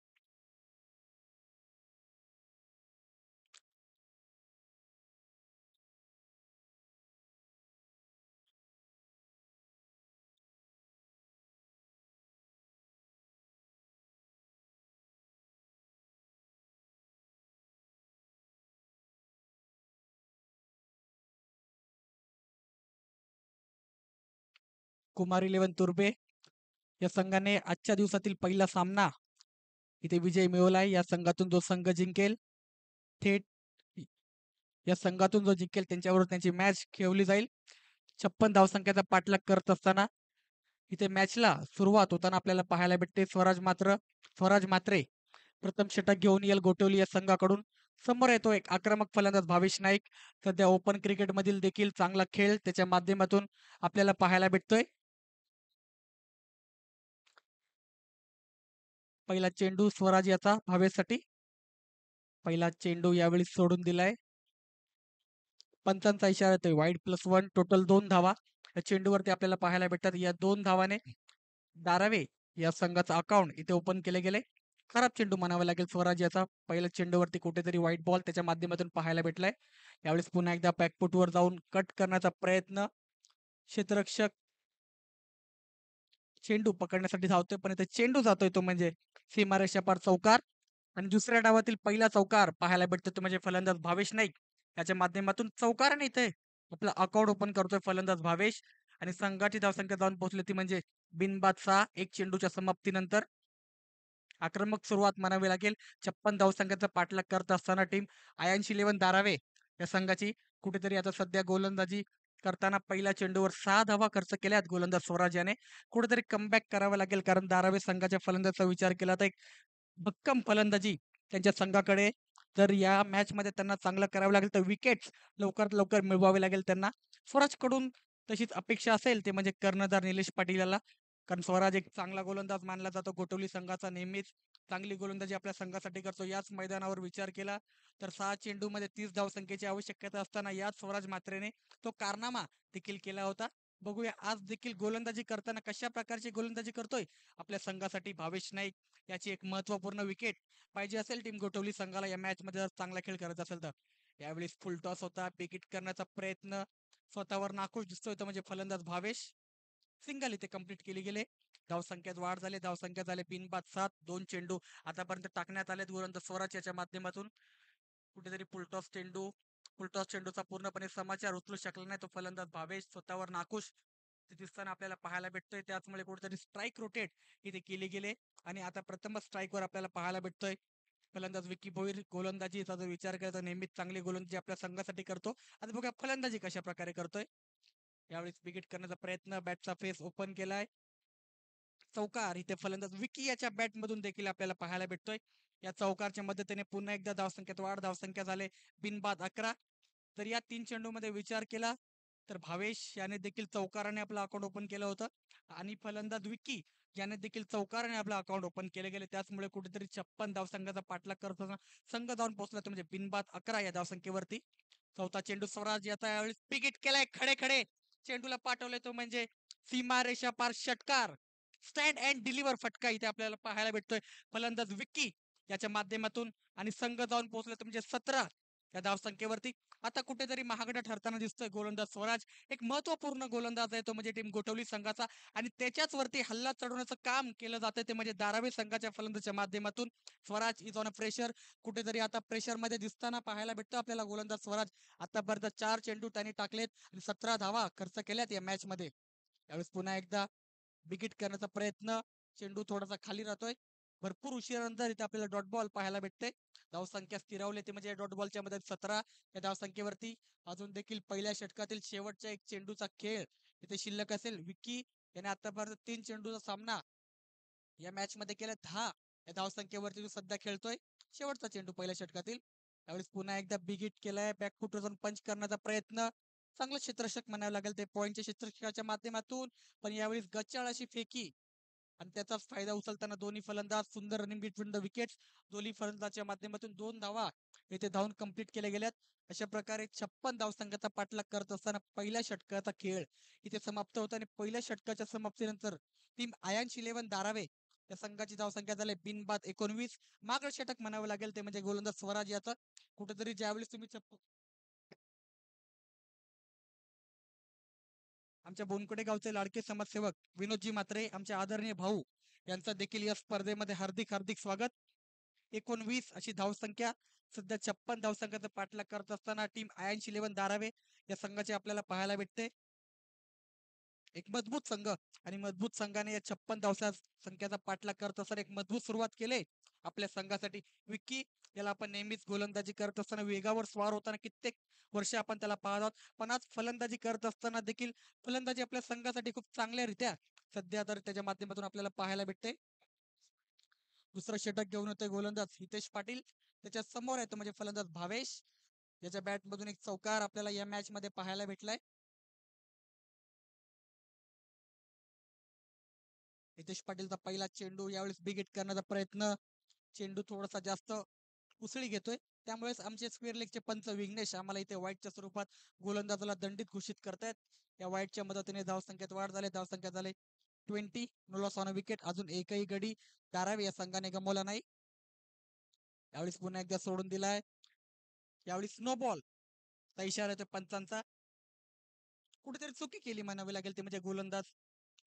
कुमार इलेवन तुर्बे या संघाने आजच्या दिवसातील पहिला सामना इथे विजय मिळवलाय या संघातून जो संघ जिंकेल थेट या संघातून जो जिंकेल त्यांच्यावर त्यांची मॅच खेळवली जाईल छप्पन धावसंख्याचा पाठलाग करत असताना इथे मॅचला सुरुवात होताना आपल्याला पाहायला भेटते स्वराज मात्र स्वराज मात्रे प्रथम षटक घेऊन येईल गोटवली या संघाकडून समोर येतो एक आक्रमक फलंदाज भावेश नाईक सध्या ओपन क्रिकेटमधील देखील चांगला खेळ त्याच्या माध्यमातून आपल्याला पाहायला भेटतोय पहिला चेंडू स्वराज याचा भावेसाठी पहिला चेंडू यावेळी सोडून दिलाय पंचांचा इशारा येतोय वाईट प्लस वन टोटल दोन धावा या चेंडूवरती आपल्याला पाहायला भेटतात या दोन धावाने दारावे या संघाचं अकाउंट इथे ओपन केले गेले खराब चेंडू म्हणावा लागेल स्वराज याचा पहिल्या चेंडूवरती कुठेतरी व्हाईट बॉल त्याच्या माध्यमातून पाहायला भेटलाय यावेळेस पुन्हा एकदा पॅकपुटवर जाऊन कट करण्याचा प्रयत्न क्षेत्ररक्षक चेंडू पकडण्यासाठी धावतोय पण इथे चेंडू जातोय तो म्हणजे सीमारेषा पार चौकार आणि दुसऱ्या डावातील पहिला चौकार पाहायला भेटतो तो म्हणजे फलंदाज भावेश नाईक याच्या माध्यमातून चौकार आणि इथे आपला अकाउंट ओपन करतोय फलंदाज भावेश आणि संघाची धावसंख्या जाऊन पोहोचली ती म्हणजे बिनबाद सहा एक चेंडूच्या समाप्तीनंतर आक्रमक सुरुवात म्हणावी लागेल छप्पन धावसंख्याचा पाठलाग करत असताना टीम आयांशी इलेव्हन दारावे या संघाची कुठेतरी आता सध्या गोलंदाजी करताना पहिल्या चेंडूवर सहा धावा खर्च केल्यात गोलंदाज स्वराज याने कुठेतरी कमबॅक करावं लागेल कारण धारावी संघाच्या फलंदाजचा विचार केला तर एक भक्कम फलंदाजी त्यांच्या संघाकडे तर या मॅच मध्ये त्यांना चांगलं करावं लागेल तर विकेट्स लवकरात लवकर मिळवावे लागेल त्यांना स्वराज कडून तशीच अपेक्षा असेल ते म्हणजे कर्णधार निलेश पाटील याला कारण स्वराज एक चांगला गोलंदाज मानला जातो गोटवली संघाचा नेहमीच चांगली गोलंदाजी आपल्या संघासाठी करतो याच मैदानावर विचार केला तर सहा चेंडूमध्ये तीस संख्येची आवश्यकता असताना याच स्वराज मात्रेने तो कारनामा देखील केला होता बघूया आज देखील गोलंदाजी करताना कशा प्रकारची गोलंदाजी करतोय आपल्या संघासाठी भावेश नाईक याची एक महत्वपूर्ण विकेट पाहिजे असेल टीम गोठवली संघाला या मॅच मध्ये जर चांगला खेळ करत असेल तर यावेळी फुल टॉस होता बिकिट करण्याचा प्रयत्न स्वतःवर नाखुश दिसतोय तो म्हणजे फलंदाज भावेश सिंगल इथे कम्प्लीट केले गेले धावसंख्यात वाढ झाली धावसंख्या झाले पाच सात दोन चेंडू आतापर्यंत टाकण्यात आले गोलंदाज स्वराज याच्या माध्यमातून कुठेतरी पुलटॉस चेंडू पुलटॉस चेंडूचा पूर्णपणे समाचार उचलू शकला नाही तो फलंदाज भावेश स्वतःवर ते दिसताना आपल्याला पाहायला भेटतोय त्याचमुळे कुठेतरी स्ट्राईक रोटेट इथे केले गेले आणि आता प्रथमच स्ट्राईकवर आपल्याला पाहायला भेटतोय फलंदाज विकी भोईर गोलंदाजीचा जर विचार तर नेहमीच चांगली गोलंदाजी आपल्या संघासाठी करतो आता बघा फलंदाजी कशा प्रकारे करतोय यावेळेस विकेट करण्याचा प्रयत्न बॅटचा फेस ओपन केलाय चौकार इथे फलंदाज विकी याच्या बॅटमधून देखील आपल्याला पाहायला भेटतोय या चौकारच्या मदतीने पुन्हा एकदा धावसंख्येत वाढ धावसंख्या झाले बिनबाद अकरा तर या तीन चेंडूमध्ये विचार केला तर भावेश याने देखील चौकाराने आपलं अकाउंट ओपन केलं होतं आणि फलंदाज विकी याने देखील चौकाराने आपलं अकाउंट ओपन केले गेले त्याचमुळे कुठेतरी छप्पन धावसंघाचा पाठलाग करत असताना संघ जाऊन पोहोचला म्हणजे बिनबाद अकरा या धावसंख्येवरती चौथा चेंडू स्वराज याचा यावेळी पिकिट केलाय खडे खडे चेंडूला पाठवले तो म्हणजे सीमा रेषा पार षटकार स्टँड अँड डिलिव्हर फटका इथे आपल्याला पाहायला भेटतोय फलंदाज विक्की याच्या माध्यमातून आणि संघ जाऊन पोहोचले तर म्हणजे सतरा या धावसंख्येवरती आता कुठेतरी महागडा ठरताना दिसतोय गोलंदाज स्वराज एक महत्वपूर्ण गोलंदाज आहे तो म्हणजे टीम गोठवली संघाचा आणि त्याच्याच वरती हल्ला चढवण्याचं काम केलं जातं ते म्हणजे दारावी संघाच्या फलंदाजच्या माध्यमातून Swaraj is on a pressure कुठेतरी आता प्रेशर मध्ये दिसताना पाहायला भेटतो आपल्याला गोलंदाज स्वराज आतापर्यंत चार चेंडू त्यांनी टाकलेत आणि सतरा धावा खर्च केल्यात या मॅच मध्ये यावेळेस पुन्हा एकदा बिगिट करण्याचा प्रयत्न चेंडू थोडासा खाली राहतोय भरपूर उशिरानंतर इथे आपल्याला डॉट बॉल पाहायला भेटते धावसंख्या स्थिरावली ते म्हणजे डॉट बॉलच्या मध्ये सतरा या धावसंख्येवरती अजून देखील पहिल्या षटकातील शेवटचा एक चेंडूचा खेळ इथे शिल्लक असेल विकी याने आतापर्यंत तीन चेंडूचा सामना या मॅच मध्ये केला दहा या धावसंख्येवरती तो सध्या खेळतोय शेवटचा चेंडू पहिल्या षटकातील त्यावेळेस पुन्हा एकदा बिगिट केलाय बॅक फुटवर पंच करण्याचा प्रयत्न चांगलं क्षेत्रक्षक म्हणावं लागेल ते पॉईंटच्या क्षेत्रक्षकाच्या माध्यमातून पण यावेळी गच्चाळ अशी फेकी आणि त्याचा फायदा उचलताना दोन्ही फलंदाज सुंदर रनिंग बिटवीन द विकेट दोन्ही फलंदाजच्या माध्यमातून दोन धावा येथे धावून कम्प्लीट केल्या गेल्यात अशा प्रकारे छप्पन धाव संघाचा पाठलाग करत असताना पहिल्या षटकाचा खेळ इथे समाप्त होता आणि पहिल्या षटकाच्या समाप्तीनंतर टीम आयांश इलेव्हन दारावे या संघाची धावसंख्या झाली बिनबाद एकोणवीस मागळ षटक म्हणावं लागेल ते म्हणजे गोलंदाज स्वराज याचं कुठेतरी ज्यावेळेस तुम्ही आमच्या बोनकुडे गावचे लाडके समाजसेवक विनोदजी मात्रे आमचे आदरणीय भाऊ यांचा देखील या स्पर्धेमध्ये हार्दिक हार्दिक स्वागत एकोणवीस अशी धावसंख्या सध्या छप्पन धावसंख्याचा पाठलाग करत असताना टीम आयांशी इलेव्हन दारावे या संघाचे आपल्याला पाहायला भेटते एक मजबूत संघ आणि मजबूत संघाने या छप्पन धावसा संख्याचा पाठलाग करत असताना एक मजबूत सुरुवात केले आपल्या संघासाठी विक्की याला आपण नेहमीच गोलंदाजी करत असताना वेगावर स्वार होताना कित्येक वर्ष आपण त्याला पाहत आहोत पण आज फलंदाजी करत असताना देखील फलंदाजी आपल्या संघासाठी खूप चांगल्या रित्या सध्या तर त्याच्या माध्यमातून आपल्याला पाहायला भेटते दुसरं षटक घेऊन येतोय गोलंदाज हितेश पाटील त्याच्या समोर येतो म्हणजे फलंदाज भावेश याच्या बॅट मधून एक चौकार आपल्याला या मॅच मध्ये पाहायला भेटलाय हितेश पाटीलचा पहिला चेंडू यावेळेस बिगेट करण्याचा प्रयत्न चेंडू थोडासा जास्त उसळी घेतोय त्यामुळेच आमचे स्क्वेअर लेगचे पंच विघ्नेश आम्हाला इथे वाईटच्या स्वरूपात गोलंदाजाला दंडित घोषित करतायत या वाईटच्या मदतीने धावसंख्येत वाढ झाली धावसंख्या झाली ट्वेंटी नुला ऑन विकेट अजून एकही गडी धारावी या संघाने गमवला नाही यावेळी पुन्हा एकदा सोडून दिलाय यावेळी स्नोबॉल चा इशारा त्या पंचांचा कुठेतरी चुकी केली म्हणावी लागेल ते म्हणजे गोलंदाज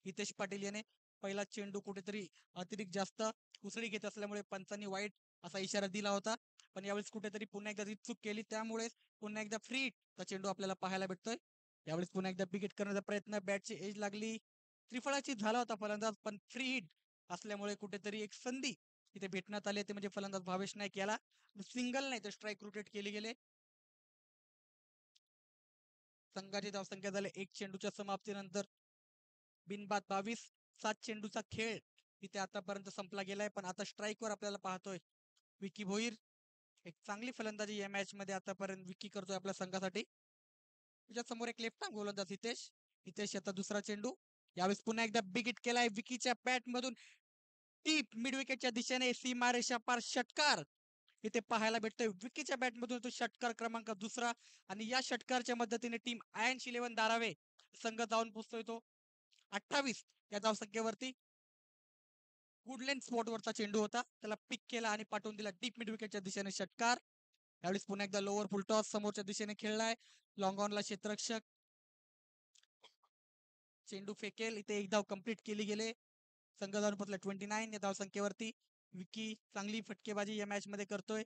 हितेश पाटील याने पहिला चेंडू कुठेतरी अतिरिक्त जास्त उसळी घेत असल्यामुळे पंचांनी वाईट असा इशारा दिला होता पण यावेळेस कुठेतरी पुन्हा एकदा चूक केली त्यामुळे पुन्हा एकदा फ्री चेंडू आपल्याला पाहायला भेटतोय यावेळेस पुन्हा एकदा बिकेट करण्याचा प्रयत्न बॅटची एज लागली त्रिफळाची झाला होता फलंदाज पण फ्री हिट असल्यामुळे कुठेतरी एक संधी तिथे भेटण्यात आली ते म्हणजे फलंदाज भावेश नाईक याला सिंगल नाही तर स्ट्राईक रोटेट केले गेले संघाची धावसंख्या झाली एक चेंडूच्या समाप्तीनंतर बिनबाद बावीस सात चेंडूचा खेळ इथे आतापर्यंत संपला गेलाय पण आता स्ट्राईकवर आपल्याला पाहतोय विकी भोईर एक चांगली फलंदाजी या मॅच मध्ये आतापर्यंत विकी करतोय आपल्या संघासाठी तुझ्या समोर एक लेफ्ट गोलंदाज हितेश हितेश आता दुसरा चेंडू यावेळेस पुन्हा एकदा बिग केलाय विकीच्या बॅट मधून टीप मिड विकेटच्या दिशेने सीमा रेषा पार षटकार इथे पाहायला भेटतोय विकीच्या बॅट मधून तो षटकार क्रमांक दुसरा आणि या षटकारच्या मदतीने टीम आयन इलेव्हन दारावे संघ जाऊन पोचतोय तो अठ्ठावीस या धावसंख्येवरती स्पॉट स्पॉटवरचा चेंडू होता त्याला पिक केला आणि पाठवून दिला डीप मिड विकेटच्या दिशेने षटकार यावेळेस पुन्हा एकदा लोअर फुल टॉस समोरच्या दिशेने खेळलाय लॉंग ऑनला क्षेत्ररक्षक चेंडू फेकेल इथे एक धाव कंप्लीट केली गेले संघ पोहोचला ट्वेंटी नाईन या धावसंख्येवरती विकी चांगली फटकेबाजी या मॅच मध्ये करतोय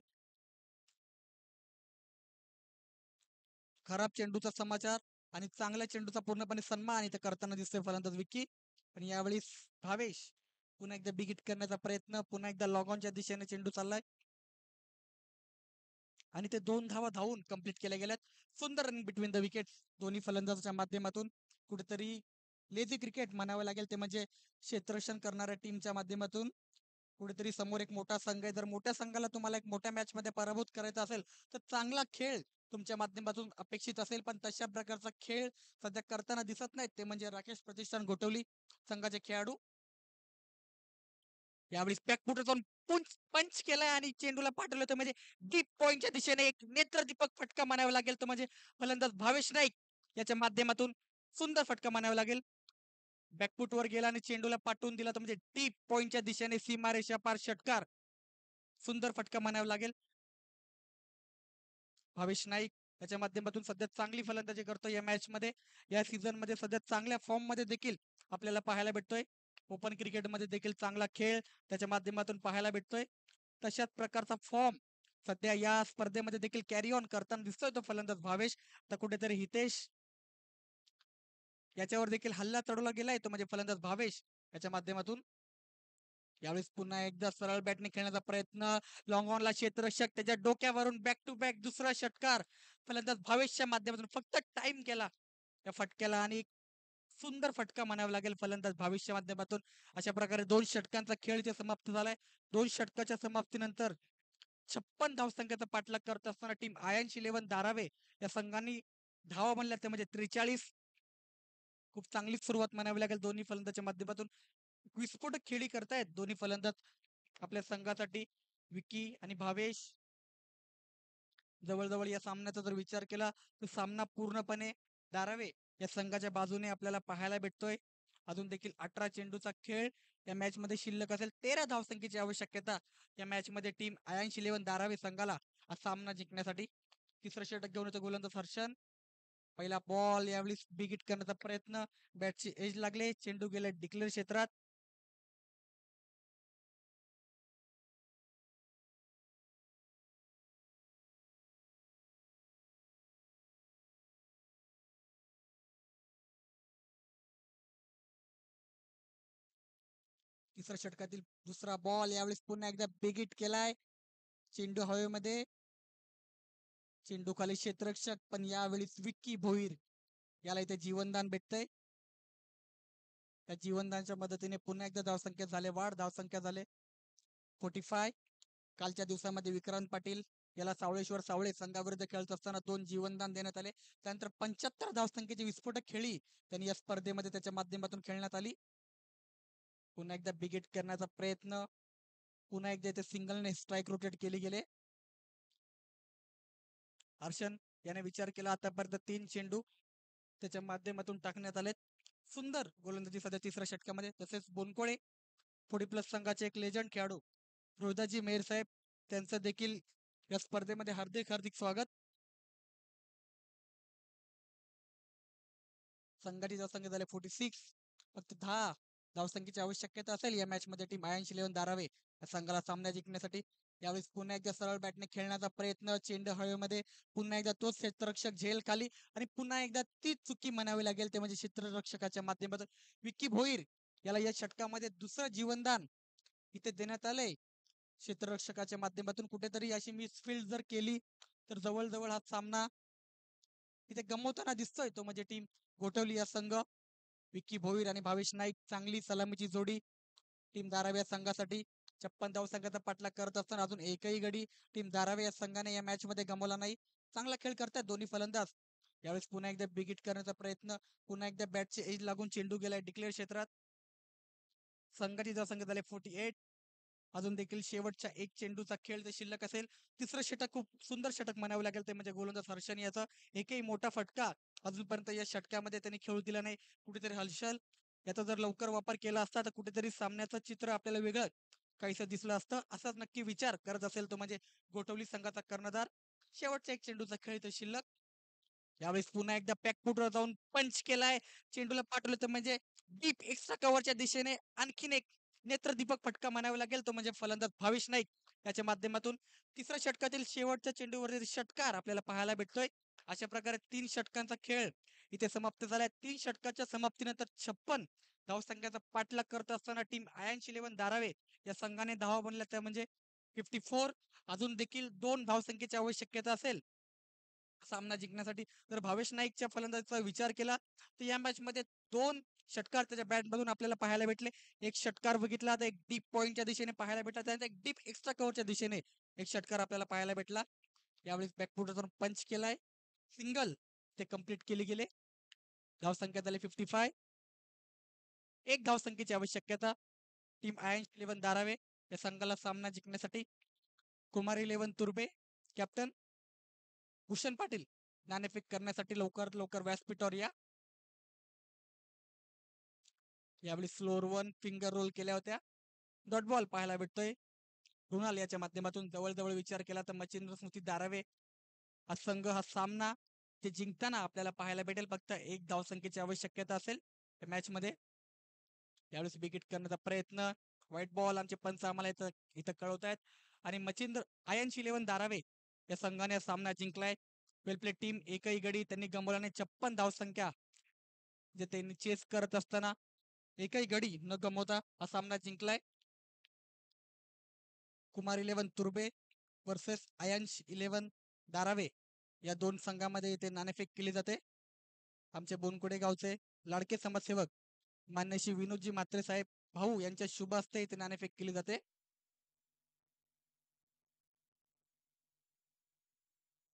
खराब चेंडूचा समाचार आणि चांगल्या चेंडूचा पूर्णपणे सन्मान इथे करताना दिसतोय फलंदाज विकी पण यावेळी भावेश पुन्हा एकदा बिग करण्याचा प्रयत्न पुन्हा एकदा लॉगॉनच्या दिशेने चेंडू चाललाय आणि ते दोन धावा धावून कम्प्लीट केल्या गेल्यात सुंदर रन बिटवीन द विकेट दोन्ही फलंदाजाच्या माध्यमातून कुठेतरी लेझी क्रिकेट म्हणावं लागेल ते म्हणजे क्षेत्ररक्षण करणाऱ्या टीमच्या माध्यमातून कुठेतरी समोर एक मोठा संघ आहे जर मोठ्या संघाला तुम्हाला एक मोठ्या मॅच मध्ये पराभूत करायचा असेल तर चांगला खेळ तुमच्या माध्यमातून अपेक्षित असेल पण तशा प्रकारचा खेळ सध्या करताना दिसत नाहीत ते म्हणजे राकेश प्रतिष्ठान घोटवली संघाचे खेळाडू यावेळी पॅक जाऊन पुंच पंच केलाय आणि चेंडूला पाठवलं तर म्हणजे डीप पॉइंटच्या दिशेने एक नेत्रदीपक फटका मानावा लागेल तो म्हणजे फलंदाज भावेश नाईक याच्या माध्यमातून सुंदर फटका मानावा लागेल बॅकफुट वर गेला आणि चेंडूला पाठवून दिला तर म्हणजे डीप पॉइंटच्या दिशेने सीमारेषा पार षटकार सुंदर फटका मानावा लागेल भावेश नाईक याच्या माध्यमातून सध्या चांगली फलंदाजी करतो या मॅच मध्ये या सीझन मध्ये सध्या चांगल्या फॉर्म मध्ये देखील आपल्याला पाहायला भेटतोय ओपन क्रिकेटमध्ये देखील चांगला खेळ त्याच्या माध्यमातून पाहायला भेटतोय तशाच प्रकारचा फॉर्म सध्या या स्पर्धेमध्ये देखील कॅरी ऑन करताना दिसतोय तो फलंदाज भावेश तर कुठेतरी हितेश याच्यावर देखील हल्ला चढवला गेलाय तो म्हणजे फलंदाज भावेश याच्या माध्यमातून यावेळेस पुन्हा एकदा सरळ बॅटने खेळण्याचा प्रयत्न लॉंग ऑनला क्षेत्ररक्षक त्याच्या डोक्यावरून बॅक टू बॅक दुसरा षटकार फलंदाज भावेशच्या माध्यमातून फक्त टाइम केला या फटक्याला आणि सुंदर फटका म्हणावा लागेल फलंदाज भावेशच्या माध्यमातून अशा प्रकारे दोन षटकांचा खेळ जे समाप्त झालाय दोन षटकाच्या समाप्तीनंतर छप्पन धाव पाठलाग करत असताना टीम आयनश इलेव्हन दारावे या संघांनी धावा म्हणल्या ते म्हणजे त्रेचाळीस खूप चांगलीच सुरुवात म्हणावी लागेल दोन्ही फलंदाजच्या माध्यमातून विस्फोटक खेळी करतायत दोन्ही फलंदाज आपल्या संघासाठी विकी आणि भावेश जवळजवळ या सामन्याचा जर विचार केला तर सामना पूर्णपणे दारावे या संघाच्या बाजूने आपल्याला पाहायला भेटतोय अजून देखील अठरा चेंडूचा खेळ या मॅच मध्ये शिल्लक असेल तेरा धावसंख्येची आवश्यकता या मॅच मध्ये टीम आयांशी इलेव्हन दारावे संघाला हा सामना जिंकण्यासाठी तिसरं षटक घेऊन येतो गोलंदाज हर्षन पहिला बॉल यावेळी बिगिट करण्याचा प्रयत्न बॅटची एज लागले चेंडू गेले डिक्लेअर क्षेत्रात तिसऱ्या षटकातील दुसरा बॉल यावेळेस पुन्हा एकदा बिगिट केलाय चेंडू हवेमध्ये चेंडू खाली क्षेत्ररक्षक पण यावेळेस विक्की भोईर याला इथे जीवनदान भेटतंय त्या जीवनदानच्या मदतीने पुन्हा एकदा धावसंख्या झाले वाढ धावसंख्या झाले फोर्टी फाय कालच्या दिवसामध्ये विक्रांत पाटील याला सावळेश्वर सावळे संघाविरुद्ध खेळत असताना दोन जीवनदान देण्यात आले त्यानंतर पंच्याहत्तर धावसंख्येची विस्फोटक खेळी त्यांनी या स्पर्धेमध्ये त्याच्या माध्यमातून खेळण्यात आली पुन्हा एकदा बिगेट करण्याचा प्रयत्न पुन्हा एकदा इथे सिंगलने स्ट्राईक रोटेट केले गेले हर्षन याने विचार केला आतापर्यंत तीन चेंडू त्याच्या माध्यमातून टाकण्यात आले सुंदर गोलंदाजी सध्या तिसऱ्या षटकामध्ये तसेच बोनकोळे फोडी प्लस संघाचे एक लेजंड खेळाडू रोहिदाजी मेहर साहेब त्यांचं देखील या स्पर्धेमध्ये हार्दिक हार्दिक स्वागत संघाची जास्त संघ झाले फोर्टी सिक्स फक्त दहा धावसंख्येची आवश्यकता असेल या मॅच मध्ये टीम आयनशी धारावे या संघाला सामना जिंकण्यासाठी यावेळेस पुन्हा एकदा सरळ बॅटने खेळण्याचा प्रयत्न चेंड हवेमध्ये पुन्हा एकदा तोच क्षेत्ररक्षक झेल खाली आणि पुन्हा एकदा तीच चुकी म्हणावी लागेल ते म्हणजे क्षेत्ररक्षकाच्या माध्यमातून विकी भोईर याला या षटकामध्ये दुसरं जीवनदान इथे देण्यात आलंय क्षेत्ररक्षकाच्या माध्यमातून कुठेतरी अशी मिसफिल्ड जर केली तर जवळजवळ हा सामना इथे गमवताना दिसतोय तो म्हणजे टीम गोठवली या संघ विक्की भोईर आणि भावेश नाईक चांगली सलामीची जोडी टीम दाराव्या संघासाठी छप्पन धाव संघाचा पाठलाग करत असताना अजून एकही गडी टीम दारावे या संघाने या मॅच मध्ये गमवला नाही चांगला खेळ करतात दोन्ही फलंदाज यावेळेस पुन्हा एकदा बिगिट करण्याचा प्रयत्न पुन्हा एकदा बॅटचे एज लागून चेंडू गेलाय डिक्लेअर क्षेत्रात संघाची धाव संख्या झाली फोर्टी एट अजून देखील शेवटच्या एक चेंडूचा खेळ ते शिल्लक असेल तिसरं षटक खूप सुंदर षटक म्हणावं लागेल ते म्हणजे गोलंदाज हर्षन याचा एकही मोठा फटका अजूनपर्यंत या षटकामध्ये त्यांनी खेळू दिला नाही कुठेतरी हलशल याचा जर लवकर वापर केला असता तर कुठेतरी सामन्याचं चित्र आपल्याला वेगळं काहीसं दिसलं असतं असाच नक्की विचार करत असेल तो म्हणजे गोठवली संघाचा कर्णधार शेवटचा एक चेंडूचा खेळ तर शिल्लक यावेळेस पुन्हा एकदा पॅकपुटवर जाऊन पंच केलाय चेंडूला पाठवलं तर म्हणजे डीप एक्स्ट्रा कव्हरच्या दिशेने आणखीन एक नेत्रदीपक फटका म्हणावा लागेल तो म्हणजे फलंदाज भावेश नाईक याच्या माध्यमातून तिसऱ्या षटकातील शेवटच्या चेंडूवरील षटकार आपल्याला पाहायला भेटतोय अशा प्रकारे तीन षटकांचा खेळ इथे समाप्त झालाय तीन षटकाच्या समाप्तीनंतर छप्पन धाव पाठलाग करत असताना टीम आयन्स इलेव्हन दारावे या संघाने धावा बनल्या त्या म्हणजे फिफ्टी फोर अजून देखील दोन धावसंख्येची आवश्यकता असेल सामना जिंकण्यासाठी जर भावेश नाईकच्या फलंदाजीचा विचार केला तर या मॅच मध्ये दोन षटकार त्याच्या मधून आपल्याला पाहायला भेटले एक षटकार बघितला तर एक डीप पॉईंटच्या दिशेने पाहायला भेटला त्यानंतर एक डीप एक्स्ट्रा कव्हरच्या दिशेने एक षटकार आपल्याला पाहायला भेटला यावेळी बॅकफुटातून पंच केलाय सिंगल ते कम्प्लीट केले गेले धाव संख्या झाली फिफ्टी फाय एक धाव संख्येची आवश्यकता टीम आयन्स इलेव्हन दारावे या संघाला सामना जिंकण्यासाठी कुमार इलेव्हन तुर्बे कॅप्टन भूषण पाटील नाणेफेक करण्यासाठी लवकरात लवकर व्यासपीठावर या यावेळी स्लोअर वन फिंगर रोल केल्या होत्या डॉट बॉल पाहायला भेटतोय कृणाल याच्या माध्यमातून जवळजवळ विचार केला तर मच्छिंद्र स्मृती दारावे हा संघ हा सामना ते जिंकताना आपल्याला पाहायला भेटेल फक्त एक संख्येची आवश्यकता असेल मॅच मध्ये यावेळेस विकेट करण्याचा प्रयत्न व्हाईट बॉल आमचे पंच आम्हाला इथं इथं कळवत आहेत आणि मच्छिंद्र आयनशी इलेव्हन दारावे या संघाने सामना जिंकलाय प्ले टीम एकही गडी त्यांनी गमवल्याने छप्पन धाव संख्या जे त्यांनी चेस करत असताना एकही गडी न गमवता हा सामना जिंकलाय Kumar eleven Turbe versus Ayansh eleven Darave या दोन संघामध्ये इथे नाणेफेक केली जाते आमचे बोनकुडे गावचे लाडके समाजसेवक मान्यशी विनोदजी मात्रे साहेब भाऊ यांच्या शुभ हस्ते इथे नाणेफेक केली जाते